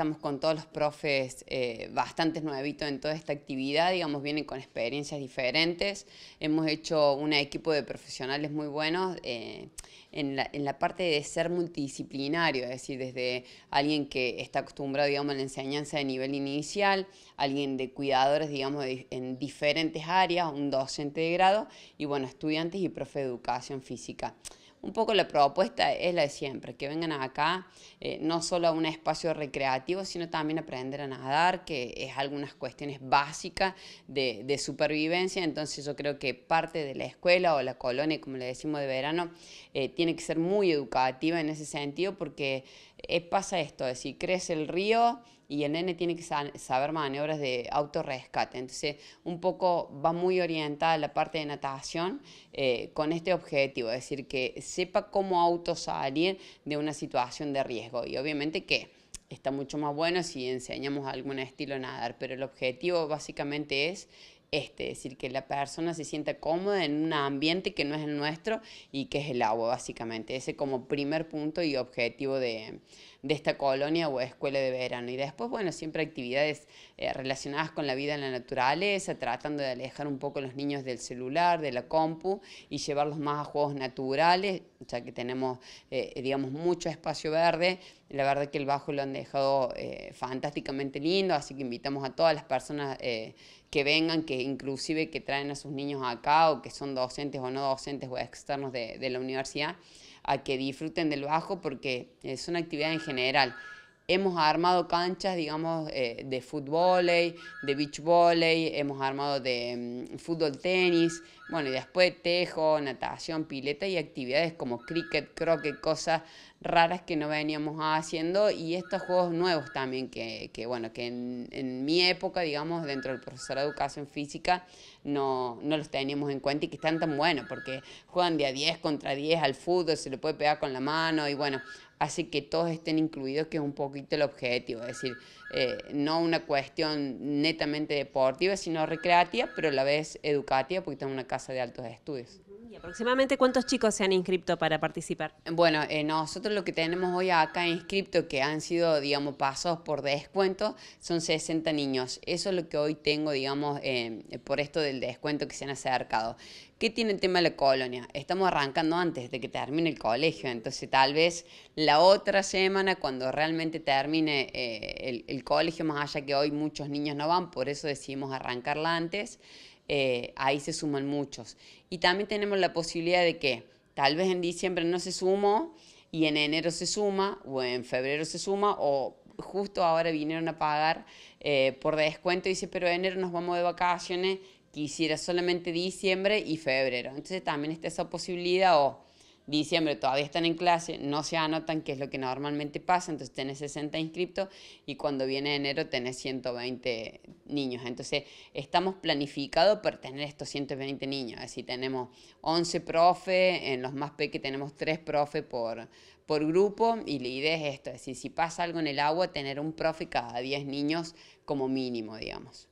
estamos con todos los profes eh, bastante nuevitos en toda esta actividad, digamos, vienen con experiencias diferentes. Hemos hecho un equipo de profesionales muy buenos eh, en, la, parte de ser multidisciplinario, es decir, desde alguien que está acostumbrado, digamos, a la enseñanza de nivel inicial, alguien de cuidadores, digamos, en diferentes áreas, un docente de grado y, bueno, estudiantes y profes de educación física un poco la propuesta es la de siempre, que vengan acá eh, no solo a un espacio recreativo, sino también aprender a nadar, que es algunas cuestiones básicas de, supervivencia. Entonces yo creo que parte de la escuela o la colonia, como le decimos de verano, eh, tiene que ser muy educativa en ese sentido porque eh, pasa esto, es decir, crece el río y el nene tiene que saber maniobras de autorrescate. Entonces, un poco va muy orientada la parte de natación eh, con este objetivo, es decir, que sepa cómo autosalir de una situación de riesgo. Y obviamente que está mucho más bueno si enseñamos algún estilo nadar, pero el objetivo básicamente es este, es decir, que la persona se sienta cómoda en un ambiente que no es el nuestro y que es el agua, básicamente. Ese como primer punto y objetivo de, de esta colonia o escuela de verano. Y después, bueno, siempre actividades eh, relacionadas con la vida en la naturaleza, tratando de alejar un poco a los niños del celular, de la compu y llevarlos más a juegos naturales, ya que tenemos, eh, digamos, mucho espacio verde. La verdad que el bajo lo han dejado eh, fantásticamente lindo, así que invitamos a todas las personas que vengan, que inclusive que traen a sus niños acá o que son docentes o no docentes o externos de la universidad, a que disfruten del bajo porque es una actividad en general. Hemos armado canchas, digamos, eh, de fútbol, de beach volley, hemos armado de mm, fútbol tenis, bueno, y después tejo, natación, pileta y actividades como cricket, croquet, cosas raras que no veníamos haciendo y estos juegos nuevos también que, que bueno, que en, mi época, digamos, dentro del profesor de educación física no, no los teníamos en cuenta y que están tan buenos porque juegan de a 10 contra 10 al fútbol, se le puede pegar con la mano y bueno, hace que todos estén incluidos, que es un poquito el objetivo, es decir, eh, no una cuestión netamente deportiva, sino recreativa, pero a la vez educativa porque tenemos una casa de altos estudios. ¿Y aproximadamente cuántos chicos se han inscrito para participar? Bueno, eh, nosotros lo que tenemos hoy acá inscrito, que han sido, digamos, pasos por descuento, son 60 niños. Eso es lo que hoy tengo, digamos, em, por esto del descuento que se han acercado. ¿Qué tiene el tema de la colonia? Estamos arrancando antes de que termine el colegio, entonces tal vez la otra semana, cuando realmente termine eh, el, el colegio, más allá que hoy muchos niños no van, por eso decidimos arrancarla antes, eh, ahí se suman muchos. Y también tenemos la posibilidad de que tal vez en diciembre no se sumó y en enero se suma o en febrero se suma o justo ahora vinieron a pagar eh, por descuento y dice, pero enero nos vamos de vacaciones, quisiera solamente diciembre y febrero. Entonces también está esa posibilidad o diciembre todavía están en clase, no se anotan, que es lo que normalmente pasa, entonces tenés 60 inscriptos y cuando viene enero tenés 120 niños. Entonces estamos planificados para tener estos 120 niños, es decir, tenemos 11 profe en los más pequeños tenemos 3 profe por grupo y la idea es esto, es decir, si pasa algo en el agua, tener un profe cada 10 niños como mínimo, digamos.